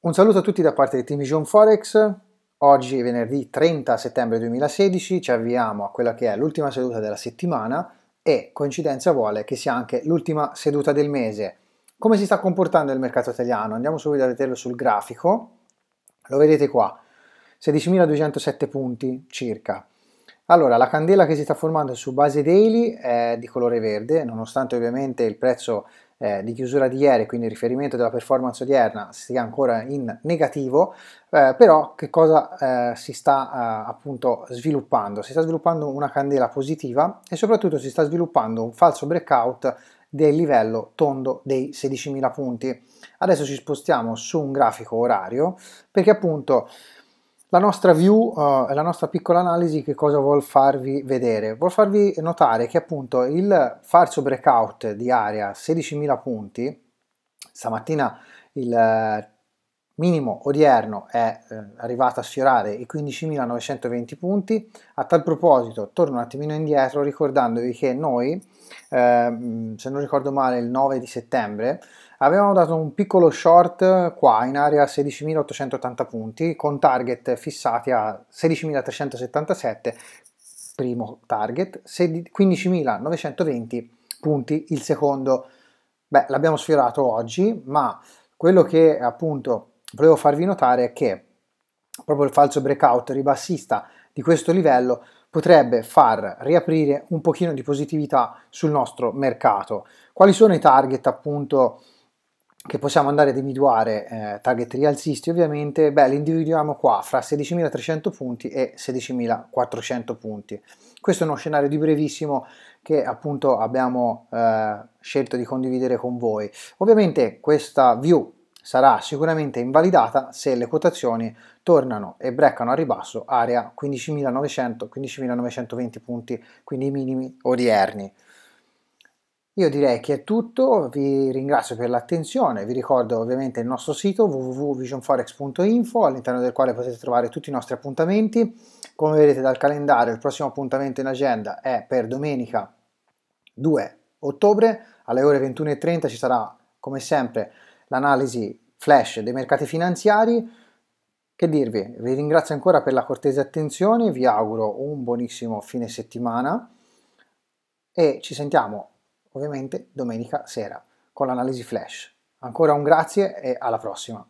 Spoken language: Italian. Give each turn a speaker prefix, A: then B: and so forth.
A: Un saluto a tutti da parte di Team Vision Forex. Oggi è venerdì 30 settembre 2016, ci avviamo a quella che è l'ultima seduta della settimana e coincidenza vuole che sia anche l'ultima seduta del mese. Come si sta comportando il mercato italiano? Andiamo subito a vederlo sul grafico. Lo vedete qua, 16.207 punti circa. Allora, la candela che si sta formando su base daily è di colore verde, nonostante ovviamente il prezzo eh, di chiusura di ieri, quindi il riferimento della performance odierna sia ancora in negativo, eh, però che cosa eh, si sta eh, appunto sviluppando? Si sta sviluppando una candela positiva e soprattutto si sta sviluppando un falso breakout del livello tondo dei 16.000 punti. Adesso ci spostiamo su un grafico orario perché appunto la nostra view, uh, la nostra piccola analisi, che cosa vuol farvi vedere? Vuol farvi notare che appunto il falso breakout di area 16.000 punti, stamattina il eh, minimo odierno è eh, arrivato a sfiorare i 15.920 punti. A tal proposito, torno un attimino indietro ricordandovi che noi, eh, se non ricordo male, il 9 di settembre, Avevamo dato un piccolo short qua in area 16.880 punti con target fissati a 16.377 primo target, 15.920 punti il secondo. Beh, l'abbiamo sfiorato oggi, ma quello che appunto volevo farvi notare è che proprio il falso breakout ribassista di questo livello potrebbe far riaprire un pochino di positività sul nostro mercato. Quali sono i target appunto che possiamo andare ad individuare eh, target rialzisti ovviamente, beh, li individuiamo qua fra 16.300 punti e 16.400 punti. Questo è uno scenario di brevissimo che appunto abbiamo eh, scelto di condividere con voi. Ovviamente questa view sarà sicuramente invalidata se le quotazioni tornano e breccano a ribasso area 15.900-15.920 punti, quindi i minimi odierni. Io direi che è tutto, vi ringrazio per l'attenzione, vi ricordo ovviamente il nostro sito www.visionforex.info all'interno del quale potete trovare tutti i nostri appuntamenti. Come vedete dal calendario il prossimo appuntamento in agenda è per domenica 2 ottobre alle ore 21.30 ci sarà come sempre l'analisi flash dei mercati finanziari. Che dirvi? Vi ringrazio ancora per la cortese attenzione, vi auguro un buonissimo fine settimana e ci sentiamo ovviamente domenica sera con l'analisi flash. Ancora un grazie e alla prossima!